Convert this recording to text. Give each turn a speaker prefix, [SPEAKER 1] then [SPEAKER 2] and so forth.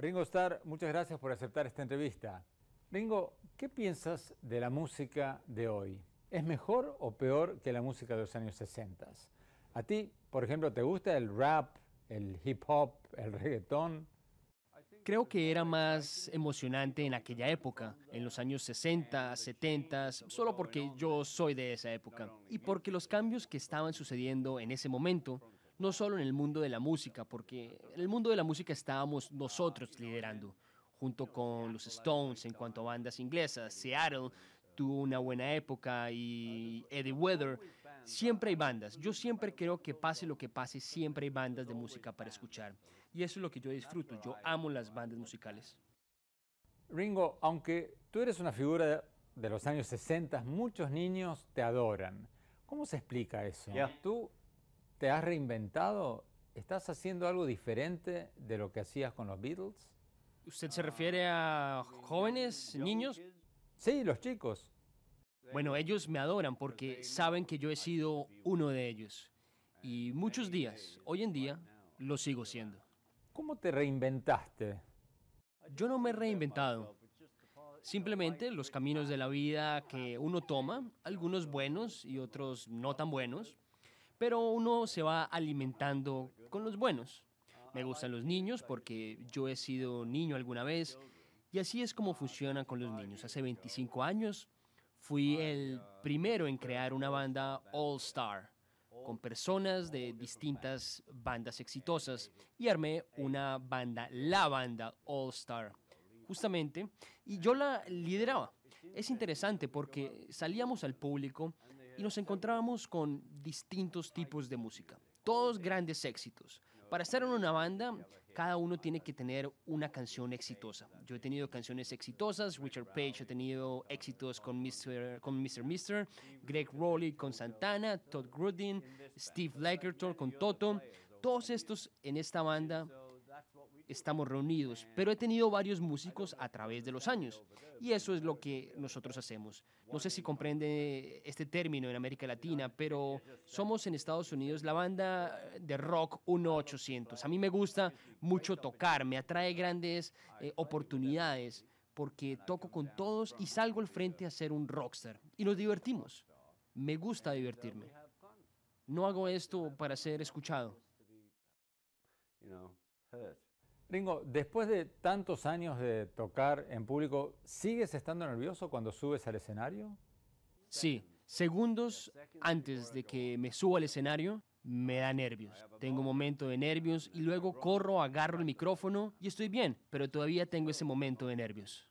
[SPEAKER 1] Ringo Starr, muchas gracias por aceptar esta entrevista. Ringo, ¿qué piensas de la música de hoy? ¿Es mejor o peor que la música de los años 60? ¿A ti, por ejemplo, te gusta el rap, el hip hop, el reggaetón? Creo
[SPEAKER 2] que era más emocionante en aquella época, en los años 60, 70, solo porque yo soy de esa época y porque los cambios que estaban sucediendo en ese momento no solo en el mundo de la música, porque en el mundo de la música estábamos nosotros liderando, junto con los Stones en cuanto a bandas inglesas, Seattle tuvo una buena época y Eddie Weather. Siempre hay bandas. Yo siempre creo que pase lo que pase, siempre hay bandas de música para escuchar. Y eso es lo que yo disfruto. Yo amo las bandas
[SPEAKER 1] musicales. Ringo, aunque tú eres una figura de los años 60, muchos niños te adoran. ¿Cómo se explica eso? ¿Te has reinventado? ¿Estás haciendo algo diferente de lo que hacías con los Beatles? ¿Usted se refiere a jóvenes, niños? Sí, los chicos.
[SPEAKER 2] Bueno, ellos me adoran porque saben que yo he sido uno de ellos. Y muchos días, hoy en día, lo sigo siendo.
[SPEAKER 1] ¿Cómo te reinventaste?
[SPEAKER 2] Yo no me he reinventado. Simplemente los caminos de la vida que uno toma, algunos buenos y otros no tan buenos, pero uno se va alimentando con los buenos. Me gustan los niños porque yo he sido niño alguna vez y así es como funciona con los niños. Hace 25 años fui el primero en crear una banda All Star con personas de distintas bandas exitosas y armé una banda, la banda All Star, justamente, y yo la lideraba. Es interesante porque salíamos al público y nos encontrábamos con distintos tipos de música, todos grandes éxitos. Para ser en una banda, cada uno tiene que tener una canción exitosa. Yo he tenido canciones exitosas, Richard Page ha tenido éxitos con Mr. Con Mr. Mister, Greg Rowley con Santana, Todd Grudin, Steve Lagerthor con Toto. Todos estos en esta banda estamos reunidos, pero he tenido varios músicos a través de los años y eso es lo que nosotros hacemos. No sé si comprende este término en América Latina, pero somos en Estados Unidos la banda de rock 1800. A mí me gusta mucho tocar, me atrae grandes eh, oportunidades porque toco con todos y salgo al frente a ser un rockstar y nos divertimos. Me gusta divertirme. No hago esto para ser
[SPEAKER 1] escuchado. Ringo, después de tantos años de tocar en público, ¿sigues estando nervioso cuando subes al escenario? Sí, segundos antes de que me suba al escenario, me da
[SPEAKER 2] nervios. Tengo un momento de nervios y luego corro, agarro el micrófono y estoy bien, pero todavía tengo ese momento de nervios.